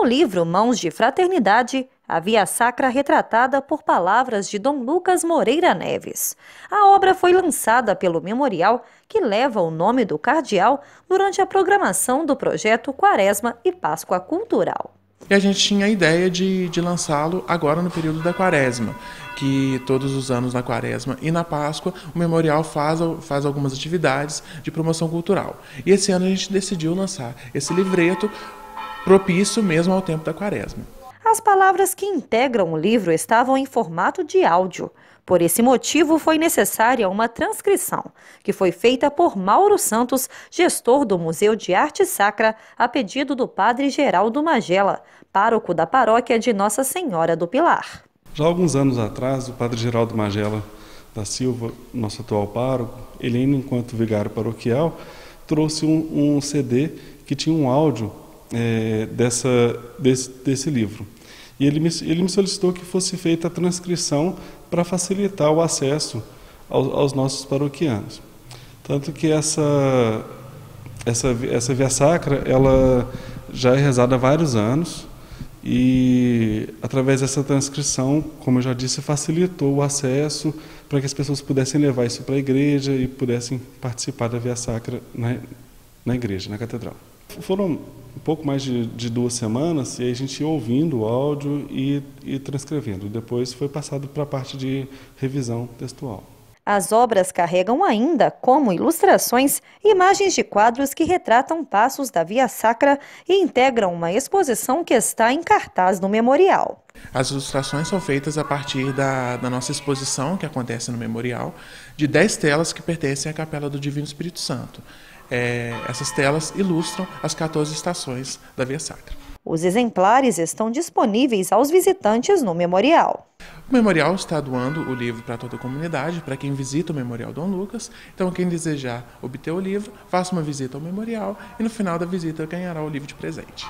No livro Mãos de Fraternidade, havia Via sacra retratada por palavras de Dom Lucas Moreira Neves. A obra foi lançada pelo memorial que leva o nome do cardeal durante a programação do projeto Quaresma e Páscoa Cultural. E a gente tinha a ideia de, de lançá-lo agora no período da quaresma, que todos os anos na quaresma e na Páscoa o memorial faz, faz algumas atividades de promoção cultural. E esse ano a gente decidiu lançar esse livreto propício mesmo ao tempo da quaresma. As palavras que integram o livro estavam em formato de áudio. Por esse motivo, foi necessária uma transcrição, que foi feita por Mauro Santos, gestor do Museu de Arte Sacra, a pedido do padre Geraldo Magela, pároco da paróquia de Nossa Senhora do Pilar. Já alguns anos atrás, o padre Geraldo Magela da Silva, nosso atual pároco, ele, ainda enquanto vigário paroquial, trouxe um, um CD que tinha um áudio é, dessa, desse, desse, livro. E ele me, ele me solicitou que fosse feita a transcrição para facilitar o acesso aos, aos, nossos paroquianos. Tanto que essa, essa, essa via sacra, ela já é rezada há vários anos, e através dessa transcrição, como eu já disse, facilitou o acesso para que as pessoas pudessem levar isso para a igreja e pudessem participar da via sacra na, na igreja, na catedral. Foram um pouco mais de, de, duas semanas, e aí a gente ia ouvindo o áudio e, e transcrevendo. Depois foi passado para a parte de revisão textual. As obras carregam ainda, como ilustrações, imagens de quadros que retratam passos da Via Sacra e integram uma exposição que está em cartaz no memorial. As ilustrações são feitas a partir da, da nossa exposição, que acontece no memorial, de 10 telas que pertencem à Capela do Divino Espírito Santo é, essas telas ilustram as 14 estações da Via Sacra. Os exemplares estão disponíveis aos visitantes no memorial. O memorial está doando o livro para toda a comunidade, para quem visita o Memorial Dom Lucas. Então, quem desejar obter o livro, faça uma visita ao memorial e no final da visita ganhará o livro de presente.